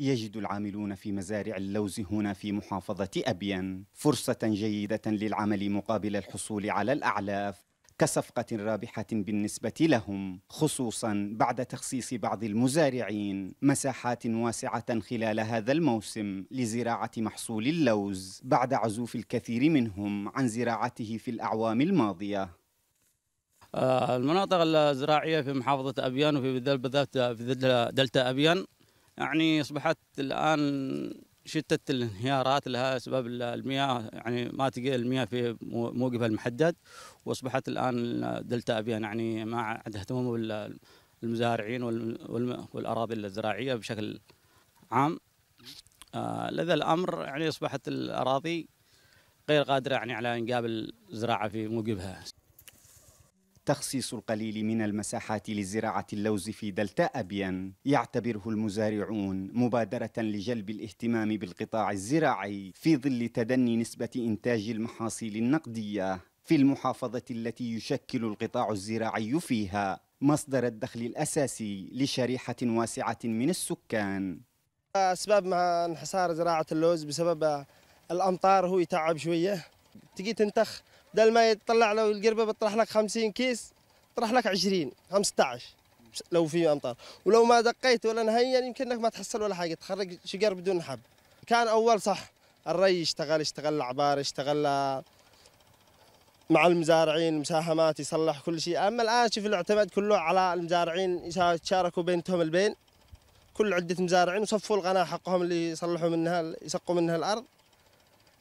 يجد العاملون في مزارع اللوز هنا في محافظة أبين فرصة جيدة للعمل مقابل الحصول على الأعلاف كصفقة رابحة بالنسبة لهم خصوصا بعد تخصيص بعض المزارعين مساحات واسعة خلال هذا الموسم لزراعة محصول اللوز بعد عزوف الكثير منهم عن زراعته في الأعوام الماضية المناطق الزراعية في محافظة أبيان وفي بالذات في دلتا أبيان يعني أصبحت الآن شتة الانهيارات لها أسباب المياه يعني ما تقي المياه في موقفها المحدد وأصبحت الآن دلتا أبيان يعني ما عاد اهتمام بالمزارعين والأراضي الزراعية بشكل عام آه، لذا الأمر يعني أصبحت الأراضي غير قادرة يعني على إنجاب الزراعة في موقفها تخصيص القليل من المساحات لزراعة اللوز في دلتا أبين يعتبره المزارعون مبادرة لجلب الاهتمام بالقطاع الزراعي في ظل تدني نسبة إنتاج المحاصيل النقدية في المحافظة التي يشكل القطاع الزراعي فيها مصدر الدخل الأساسي لشريحة واسعة من السكان أسباب مع انحسار زراعة اللوز بسبب الأمطار هو يتعب شوية تجي تنتخ بدل ما يطلع لو القربه بتطرح لك 50 كيس طرح لك 20 15 لو في امطار ولو ما دقيت ولا نهيا يمكن انك ما تحصل ولا حاجه تخرج شجر بدون حب كان اول صح الري اشتغل اشتغل العبار اشتغل مع المزارعين مساهمات يصلح كل شيء اما الان شوف الاعتماد كله على المزارعين يتشاركوا بينتهم البين كل عده مزارعين وصفوا القناه حقهم اللي يصلحوا منها يسقوا منها الارض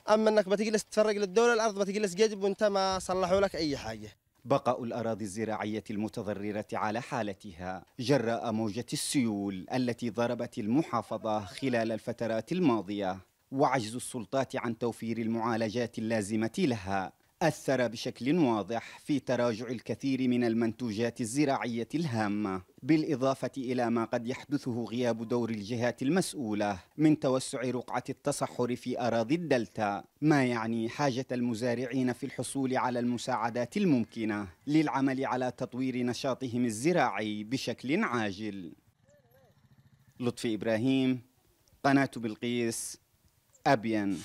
اما انك بتجلس تتفرج للدوله الارض بتجلس جذب وانت ما صلحوا لك اي حاجه بقاء الأراضي الزراعية المتضررة على حالتها جراء موجة السيول التي ضربت المحافظة خلال الفترات الماضية وعجز السلطات عن توفير المعالجات اللازمة لها أثر بشكل واضح في تراجع الكثير من المنتوجات الزراعية الهامة بالإضافة إلى ما قد يحدثه غياب دور الجهات المسؤولة من توسع رقعة التصحر في أراضي الدلتا ما يعني حاجة المزارعين في الحصول على المساعدات الممكنة للعمل على تطوير نشاطهم الزراعي بشكل عاجل لطفي إبراهيم قناة بلقيس أبين